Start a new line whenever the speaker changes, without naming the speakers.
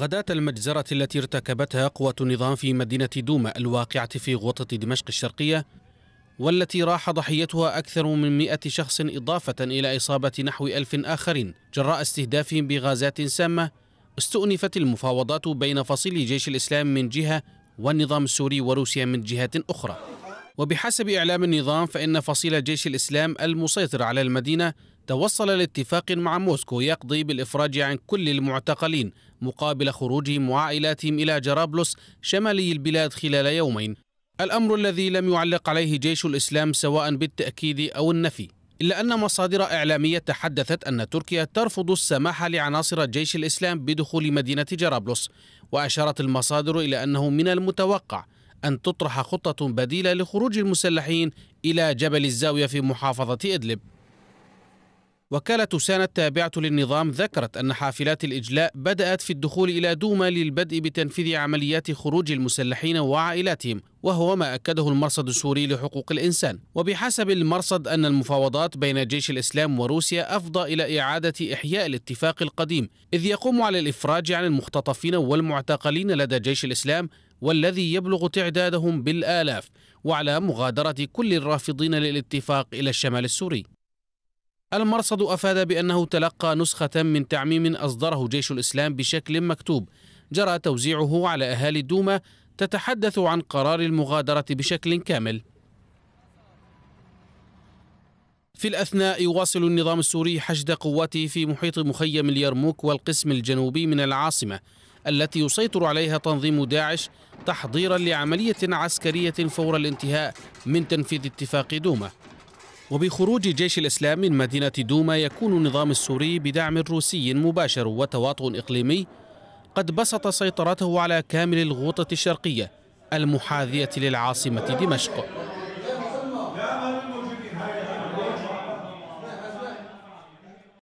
غداة المجزرة التي ارتكبتها قوة النظام في مدينة دوما الواقعة في غوطة دمشق الشرقية والتي راح ضحيتها أكثر من مئة شخص إضافة إلى إصابة نحو ألف آخرين جراء استهدافهم بغازات سامة استؤنفت المفاوضات بين فصيل جيش الإسلام من جهة والنظام السوري وروسيا من جهة أخرى وبحسب إعلام النظام فإن فصيل جيش الإسلام المسيطر على المدينة توصل لاتفاق مع موسكو يقضي بالإفراج عن كل المعتقلين مقابل خروجهم وعائلاتهم إلى جرابلس شمالي البلاد خلال يومين الأمر الذي لم يعلق عليه جيش الإسلام سواء بالتأكيد أو النفي إلا أن مصادر إعلامية تحدثت أن تركيا ترفض السماح لعناصر جيش الإسلام بدخول مدينة جرابلس وأشارت المصادر إلى أنه من المتوقع أن تطرح خطة بديلة لخروج المسلحين إلى جبل الزاوية في محافظة إدلب وكالة سانا التابعة للنظام ذكرت أن حافلات الإجلاء بدأت في الدخول إلى دوما للبدء بتنفيذ عمليات خروج المسلحين وعائلاتهم وهو ما أكده المرصد السوري لحقوق الإنسان وبحسب المرصد أن المفاوضات بين جيش الإسلام وروسيا أفضى إلى إعادة إحياء الاتفاق القديم إذ يقوم على الإفراج عن المختطفين والمعتقلين لدى جيش الإسلام والذي يبلغ تعدادهم بالآلاف وعلى مغادرة كل الرافضين للاتفاق إلى الشمال السوري المرصد أفاد بأنه تلقى نسخة من تعميم أصدره جيش الإسلام بشكل مكتوب جرى توزيعه على أهالي الدومة تتحدث عن قرار المغادرة بشكل كامل في الأثناء يواصل النظام السوري حشد قواته في محيط مخيم اليرموك والقسم الجنوبي من العاصمة التي يسيطر عليها تنظيم داعش تحضيرا لعملية عسكرية فور الانتهاء من تنفيذ اتفاق دوما وبخروج جيش الإسلام من مدينة دوما يكون النظام السوري بدعم روسي مباشر وتواطؤ إقليمي قد بسط سيطرته على كامل الغوطة الشرقية المحاذية للعاصمة دمشق